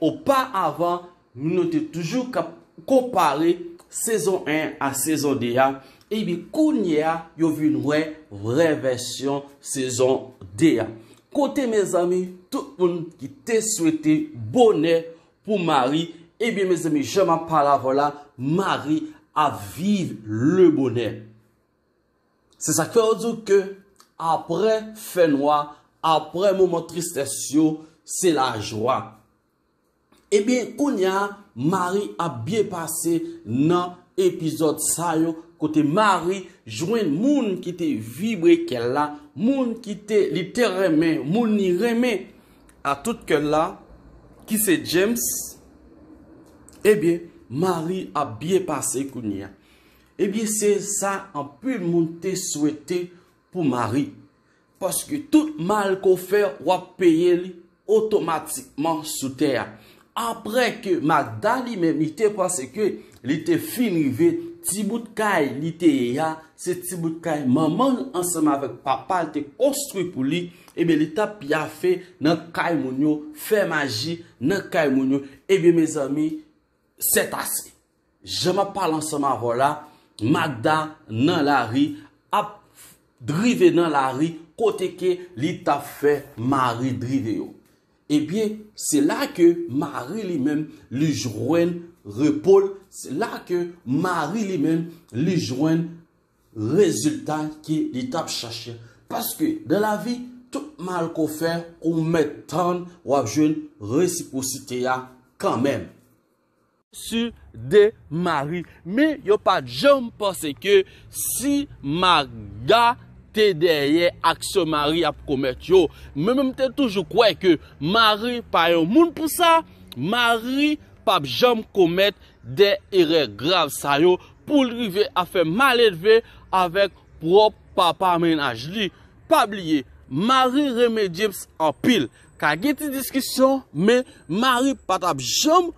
Ou pa avan, mi note toujou ka kompare sezon 1 a sezon deyan. Ebi kounye a, yo vi noue vre versyon sezon deyan. Kote me zami, tout moun ki te souwete bonè pou mari, ebi me zami, jema pala vola, mari a vive le bonè. Se sakwe ou djou ke, apre fenwa, apre moumon tristessyo, se la jwa. Ebyen, eh kounyan, Mari a bye pase nan epizod sayo kote Mari jwen moun ki te vibre kella, moun ki te li te reme, moun ni reme eh a tout kella ki se James. Ebyen, Mari a bye pase kounyan. Ebyen, se sa anpun moun te swete pou Mari. Paske tout mal ko fer wap peye li otomatikman sou teya. apre ke Magda li men mi te pase ke li te fin rive, tibout kay li te ye ya, se tibout kay man man ansama vek papa li te konstruy pou li, ebe li ta pyafe nan kay moun yo, fe maji nan kay moun yo, ebe me zami, setase. Je ma pal ansama vola, Magda nan la ri, ap drive nan la ri, kote ke li ta fe mari drive yo. Ebyen, eh se la ke mari li men li jwen repol, se la ke mari li men li jwen rezultat ki li tap chashe. Paske, de la vi, tout mal ko fè, ou met tan wap jwen resiposite ya kanmen. Su de mari, me yo pa jom pose ke si maga, Dedeye aksyon mari ap komet yo. Mwen mwen mte toujou kwe ke mari pa yon moun pou sa. Mari pap jom komet de ere grav sa yo. Poulri ve afe malet ve. Avek prop papa menaj li. Pabliye mari remediye ps apil. Ka geti diskisyon. Me mari pat ap jom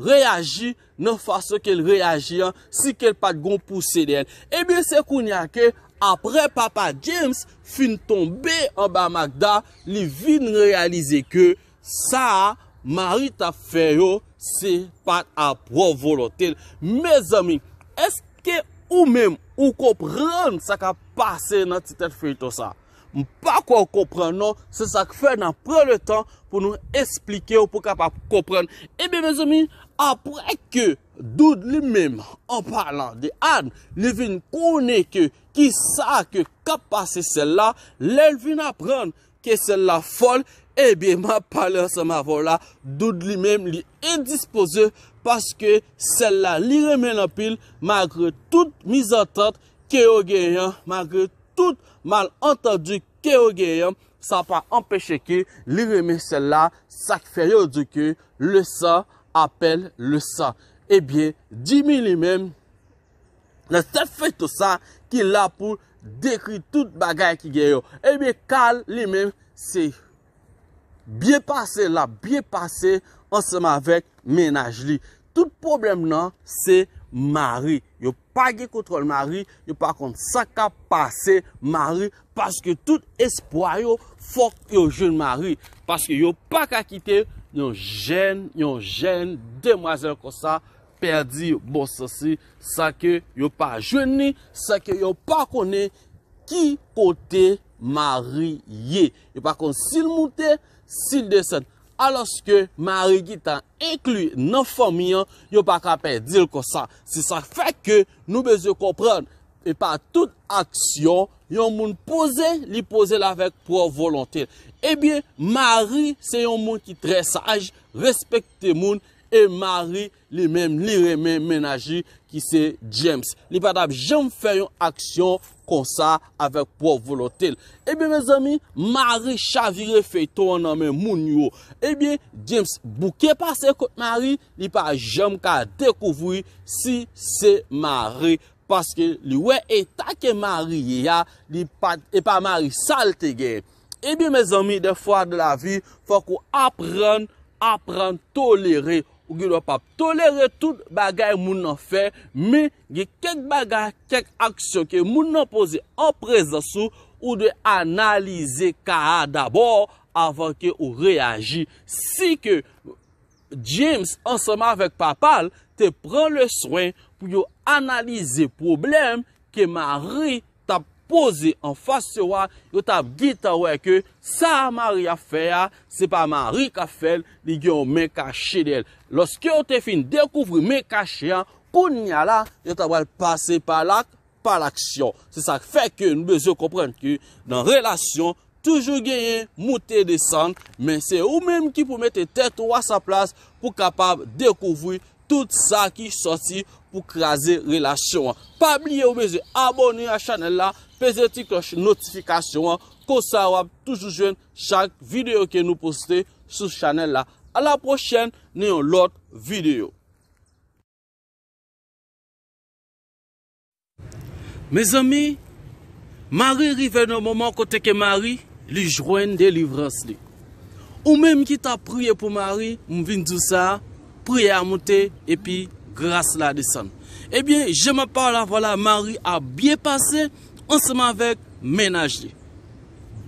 reagi. Non fase ke reagi. Si ke pat gon pou seden. Ebyen se kouni ake. apre papa James fin tombe an ba Magda, li vin realize ke sa marita feyo se pat ap provolote. Me zami, eske ou mem ou kopren sa ka pase nan titet fey to sa? Mpa kwa ou kopren nou, se sak fè nan prè le tan pou nou esplike ou pou kapap kopren. Ebe, vè zomi, apre ke doud li mèm, an parlant de an, li vin kounè ke ki sa ke kapase sel la, lè vin apren ke sel la fol, ebe, mpa palè an seman fol la, doud li mèm li endispoze, paske sel la li remè nan pil, magre tout mizantat ke o genyan, magre tout. Tout mal entendi ki yo geyo, sa pa empeshe ki li reme sel la sak feryo di ki le sa apel le sa. E bie, di mi li mem, nan set fey to sa ki la pou dekri tout bagay ki geyo. E bie, kal li mem, se bie pase la, bie pase ansama vek menaj li. Tout problem nan, se mari yo. pa ge kontrol mari, yo pa kont sa ka pase mari, paske tout espwayo fok yo jwen mari, paske yo pa ka kite, yon jen, yon jen, demwa jen konsa, perdi yo boso si, sa ke yo pa jwen ni, sa ke yo pa kone ki kote mari ye, yo pa kont sil mouten, sil desen, aloske mari gitan eklu nan fom yon, yon pa kapen dil ko sa. Se sa fek ke nou bez yo kompran, e pa tout aksyon, yon moun pose, li pose la vek pou volante. Ebyen, mari se yon moun ki tre saj, respekte moun, e mari li menm, li remen menaji ki se jems. Li pa dab jem fe yon aksyon, konsa avek pou volotel. Ebi, eh mez ami, mari chavire fey to nan men moun yo. Ebi, eh jems bouke pa se kote mari, li pa jem ka dekouvoui si se mari, paske li we etake mari ya, li pa mari sal te gen. Eh Ebi, mez ami, defwa de la vi, fwa kou apren, apren, tolere, Ou ge dwa pa tolere tout bagay moun nan fè, me ge kek bagay, kek aksyon ke moun nan pose an prezansou, ou de analize ka a dabor avan ke ou reagi. Si ke James anseman vek pa pal, te pren le swen pou yo analize problem ke ma rey, Poze an fase wak, yo tab gita wak yo, sa ma ri a fe ya, se pa ma ri ka fel, li gyo men kache del. Loske yo te fin dekouvri men kache ya, kon nya la, yo tab wak pase pa lak, pa laksyon. Se sa fe ke nou bezo komprende ki, nan relasyon, toujou genyen, mouten desan, men se ou men ki pou mette tete wak sa plas pou kapab dekouvri men kache. Tout sa ki sosi pou krasi relasyon an. Pabliye ou beze abonye an chanel la. Peze ti kosh notifikasyon an. Kosa wap toujou jwen chak videyo ke nou poste sou chanel la. A la prochen ne yon lot videyo. Mez ami, mari rive nou mouman kote ke mari, li jwen delivrans li. Ou mem ki ta priye pou mari, mou vin dousa an. Priyè eh a moutè epi grase la dison. Ebyen, jèman pa wala wala Marou a byen passe, anseman vek menaj li.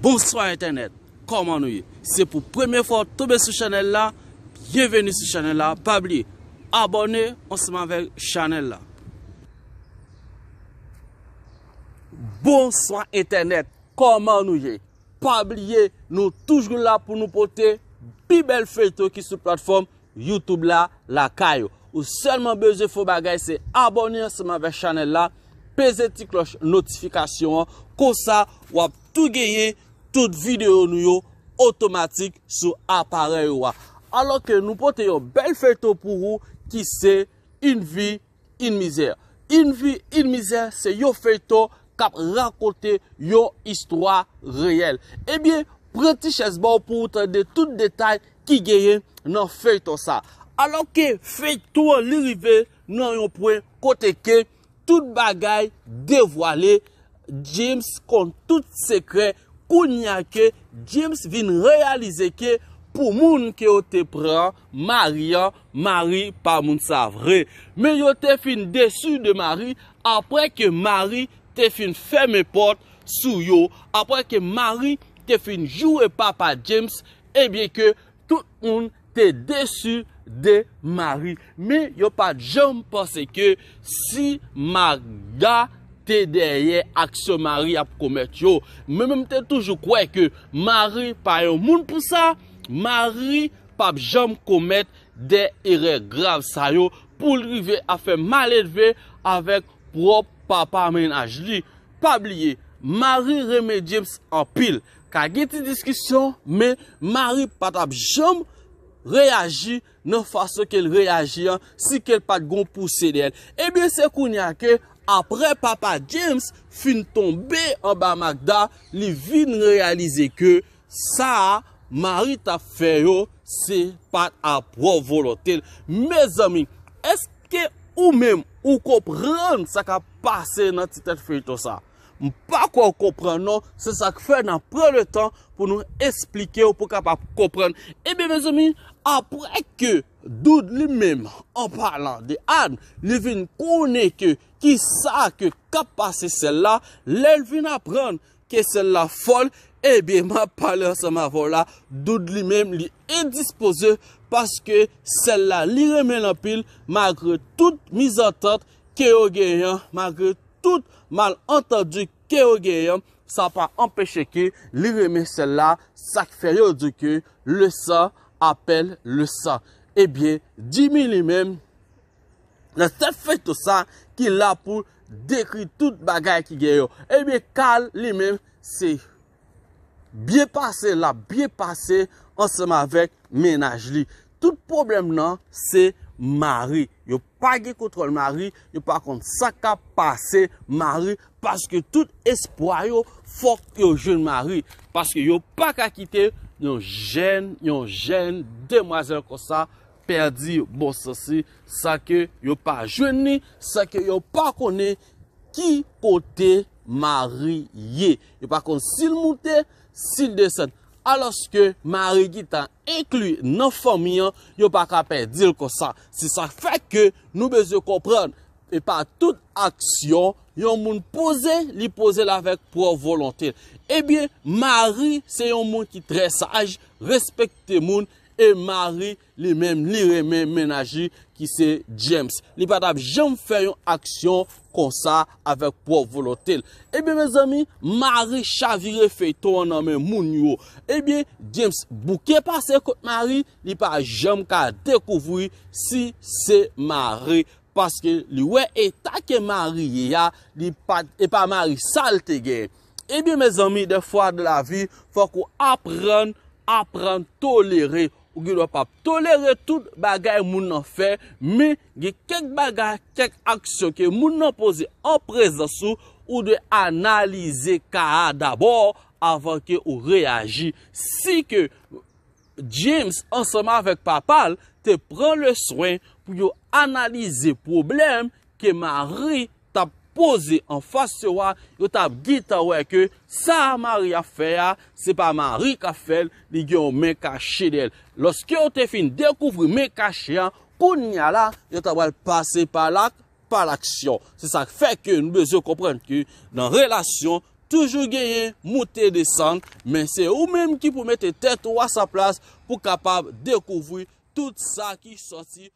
Bon soan internet, koman nou ye. Se pou premyè fò tobe sou chanel la, byen veni sou chanel la, pabliye, abone, anseman vek chanel la. Bon soan internet, koman nou ye. Pabliye, nou toujou la pou nou pote, bi bel fèyte ki sou platforme, Youtube la, la kayo. Ou selman beze fwo bagay se abonye seman ve chanel la, peze ti kloch notifikasyon, konsa wap tou genye tout videyo nou yo, otomatik sou aparey wap. Alon ke nou pote yo bel feyto pou ou, ki se, in vi, in mizer. In vi, in mizer, se yo feyto, kap rakote yo istwa reyel. E bie, prati chesba ou pou ou tan de tout detay, ki gyeye nan fey to sa. Alon ke fey to li rive, nan yon pre kote ke, tout bagay devwale, James kon tout sekre, koun ya ke, James vin realize ke, pou moun ke yo te pre, Maria, Marie, pa moun sa vre. Men yo te fin desu de Marie, apre ke Marie, te fin ferme pot sou yo, apre ke Marie, te fin jowe papa James, e bie ke, Tout un te desu de mari. Me yo pa jom pose ke si magda te deye akso mari ap komet yo. Me menm te toujou kwe ke mari pa yo moun pou sa. Mari pap jom komet de ere grav sayo pou li ve afe male dve avek prop papa menaj li. Pap li ye. Mari reme James an pil. Ka geti diskisyon, men mari pat ap jom reyaji nan fasyon ke reyajiyan si ke pat gon pou sede el. Ebyen eh se koun ya ke, apre papa James fin tombe an ba Magda, li vin realize ke, sa, mari ta feyo, se pat ap provolote. Men zamin, eske ou men, ou kopren sa ka pase nan titet fey to sa? Mpa kwa ou kopren nou, se sa k fè nan prè le tan pou nou esplike ou pou kapap kopren. E ebe bezoumi, apre ke doud li mèm anpalan de ad, li vin kounen ke ki sa ke kapase sel la, lèl vin apren ke sel la fol, ebe ma pale anseman vola doud li mèm li endispoze paske sel la li remen anpil magre tout mizantat ke ou genyan magre tout. Tout mal entendi ki yo geyo, sa pa empeshe ki li reme sel la sak feryo di ki le sa apel le sa. E bie, di mi li mem, nan set fey to sa ki la pou dekri tout bagay ki geyo. E eh bie, kal li mem, se bie pase la, bie pase ansama vek menaj li. Tout problem nan, se... Mari, yo pa ge kontrol mari, yo pa kont sak ka pase mari, paske tout espwayo fok yo jwen mari, paske yo pa ka kite, yon jen, yon jen, demwa jen konsa, perdi yo boso si, sak yo pa jwen ni, sak yo pa kone, ki kote mari ye. Yo pa kont sil mouten, sil desen, aloske mari gitan inkluy nan fami yon, yon pa kapen dil ko sa. Se sa fek ke nou bezo kompran, e pa tout aksyon, yon moun pose li pose lavek pou volonte. Ebyen, mari se yon moun ki tre saj, respekte moun, E mari li menm li remen menaji ki se James. Li pa tab jem fe yon aksyon konsa avek pou volotel. Ebi eh me zami, mari chavire fey to aname moun yo. Ebi eh James bouke pa se kote mari, li pa jem ka dekouvri si se mari. Paske li we etake mari ye ya, li pa mari salte gen. Ebi me zami, de fwa de la vi, fwa kou apren, apren, tolere. Ou ge dwa pa tolere tout bagay moun nan fe, me ge kek bagay, kek aksyon ke moun nan pose en prezansou, ou de analize ka a dabor avan ke ou reagi. Si ke James anseman vek papal, te pren le swen pou yo analize problem ke ma ri, Poze an fase wak, yo tab gita wak yo, sa ma ri a fe ah, ya, se pa ma ri ka fel, li gyon men ka che del. Loske yo te fin dekouvri men ka che yan, kon nya la, yo tab wak pase pa lak, pa laksyon. Se sa fe ke nou bezo komprende ki, nan relasyon, toujou genyen, mouten de sang, men se ou men ki pou mette tete wak sa plas pou kapab dekouvri tout sa ki sosi.